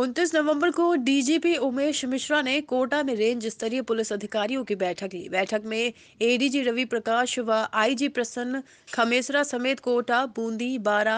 उनतीस नवंबर को डीजीपी उमेश मिश्रा ने कोटा में रेंज स्तरीय पुलिस अधिकारियों की बैठक ली बैठक में एडीजी रवि प्रकाश व आईजी प्रसन्न खमेसरा समेत कोटा बूंदी बारा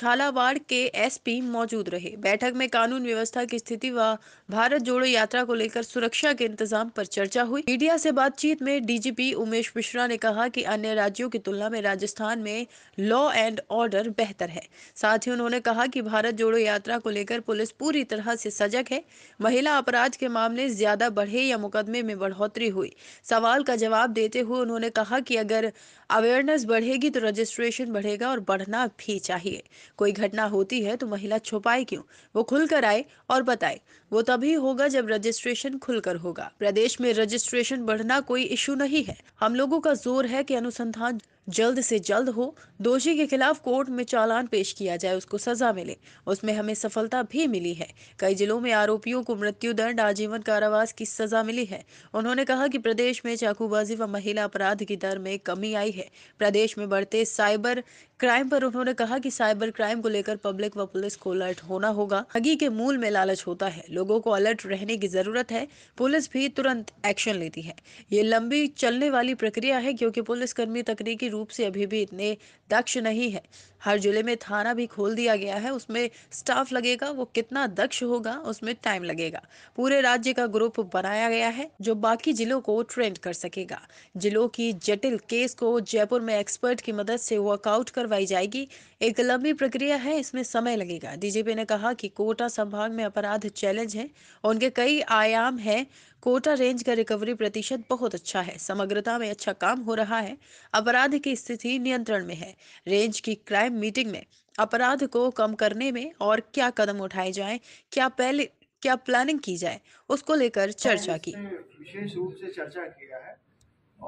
झालावाड़ के एसपी मौजूद रहे बैठक में कानून व्यवस्था की स्थिति व भारत जोड़ो यात्रा को लेकर सुरक्षा के इंतजाम पर चर्चा हुई मीडिया से बातचीत में डीजीपी उमेश मिश्रा ने कहा कि अन्य राज्यों की तुलना में राजस्थान में लॉ एंड ऑर्डर बेहतर है साथ ही उन्होंने कहा कि भारत जोड़ो यात्रा को लेकर पुलिस पूरी तरह से सजग है महिला अपराध के मामले ज्यादा बढ़े या मुकदमे में बढ़ोतरी हुई सवाल का जवाब देते हुए उन्होंने कहा कि अगर अवेयरनेस बढ़ेगी तो रजिस्ट्रेशन बढ़ेगा और बढ़ना भी चाहिए कोई घटना होती है तो महिला छुपाए क्यों वो खुलकर आए और बताए वो तभी होगा जब रजिस्ट्रेशन खुलकर होगा प्रदेश में रजिस्ट्रेशन बढ़ना कोई इश्यू नहीं है हम लोगों का जोर है कि अनुसंधान जल्द से जल्द हो दोषी के खिलाफ कोर्ट में चालान पेश किया जाए उसको सजा मिले उसमें हमें सफलता भी मिली है कई जिलों में आरोपियों को मृत्यु दंड आजीवन कारावास की सजा मिली है उन्होंने कहा कि प्रदेश में चाकूबाजी व महिला अपराध की दर में कमी आई है प्रदेश में बढ़ते साइबर क्राइम पर उन्होंने कहा कि साइबर क्राइम को लेकर पब्लिक व पुलिस को अलर्ट होना होगा ठगी के मूल में लालच होता है लोगों को अलर्ट रहने की जरूरत है पुलिस भी तुरंत एक्शन लेती है ये लंबी चलने वाली प्रक्रिया है क्योंकि पुलिसकर्मी तकनीकी रूप से अभी भी इतने दक्ष नहीं है हर जिले में थाना भी खोल दिया गया है उसमें स्टाफ लगेगा वो कितना दक्ष होगा उसमें टाइम लगेगा पूरे राज्य का ग्रुप बनाया गया है जो बाकी जिलों को ट्रेंड कर सकेगा जिलों की जटिल केस को जयपुर में एक्सपर्ट की मदद से वर्कआउट करवा करवाई जाएगी एक लंबी प्रक्रिया है इसमें समय लगेगा डीजीपी ने कहा कि कोटा संभाग में अपराध चैलेंज है और उनके कई आयाम हैं कोटा रेंज का रिकवरी प्रतिशत बहुत अच्छा है समग्रता में अच्छा काम हो रहा है अपराध की स्थिति नियंत्रण में है रेंज की क्राइम मीटिंग में अपराध को कम करने में और क्या कदम उठाए जाए क्या पहले क्या प्लानिंग की जाए उसको लेकर चर्चा की विशेष रूप से चर्चा किया है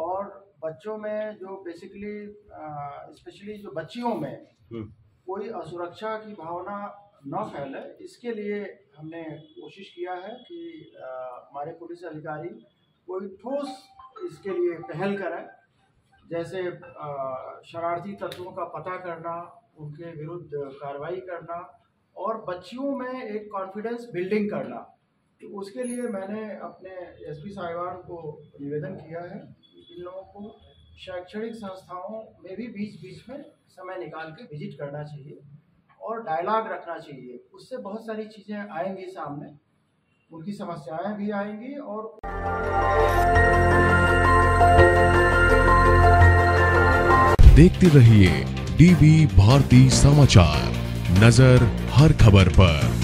और बच्चों में जो बेसिकली स्पेशली जो बच्चियों में हम्म। कोई असुरक्षा की भावना न फैले इसके लिए हमने कोशिश किया है कि हमारे पुलिस अधिकारी कोई ठोस इसके लिए पहल करें जैसे शरारती तत्वों का पता करना उनके विरुद्ध कार्रवाई करना और बच्चियों में एक कॉन्फिडेंस बिल्डिंग करना तो उसके लिए मैंने अपने एस पी साहिबान को निवेदन किया है इन लोगों को शैक्षणिक संस्थाओं में भी बीच बीच में समय निकाल के विजिट करना चाहिए और डायलॉग रखना चाहिए उससे बहुत सारी चीज़ें आएंगी सामने उनकी समस्याएं भी आएंगी और देखते रहिए डीबी भारती समाचार नजर हर खबर पर